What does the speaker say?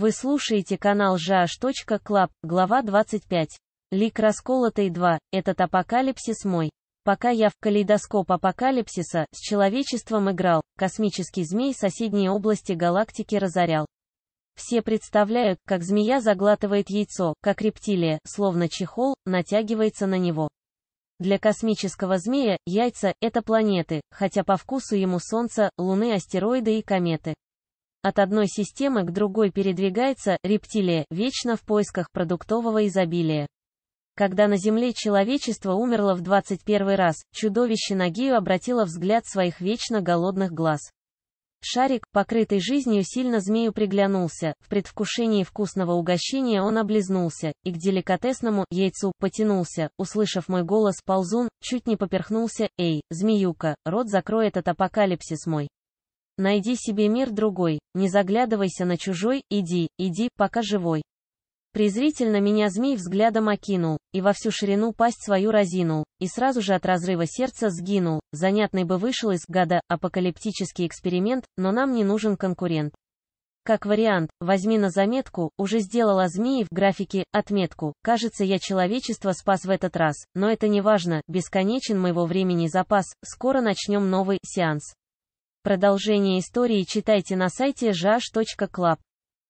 Вы слушаете канал жаш.клаб, глава 25. Лик расколотый 2. Этот апокалипсис мой. Пока я в калейдоскоп апокалипсиса с человечеством играл, космический змей соседней области галактики разорял. Все представляют, как змея заглатывает яйцо, как рептилия, словно чехол, натягивается на него. Для космического змея, яйца — это планеты, хотя по вкусу ему Солнце, Луны, астероиды и кометы. От одной системы к другой передвигается рептилия, вечно в поисках продуктового изобилия. Когда на Земле человечество умерло в 21 раз, чудовище Нагию обратило взгляд своих вечно голодных глаз. Шарик, покрытый жизнью, сильно змею приглянулся, в предвкушении вкусного угощения он облизнулся, и к деликатесному яйцу потянулся, услышав мой голос ползун, чуть не поперхнулся, «Эй, змеюка, рот закрой от апокалипсис мой». Найди себе мир другой, не заглядывайся на чужой, иди, иди, пока живой. Презрительно меня змей взглядом окинул, и во всю ширину пасть свою разинул, и сразу же от разрыва сердца сгинул. Занятный бы вышел из года апокалиптический эксперимент, но нам не нужен конкурент. Как вариант, возьми на заметку, уже сделала змеи в графике, отметку. Кажется, я человечество спас в этот раз, но это не важно, бесконечен моего времени запас, скоро начнем новый сеанс. Продолжение истории читайте на сайте жаж.клаб.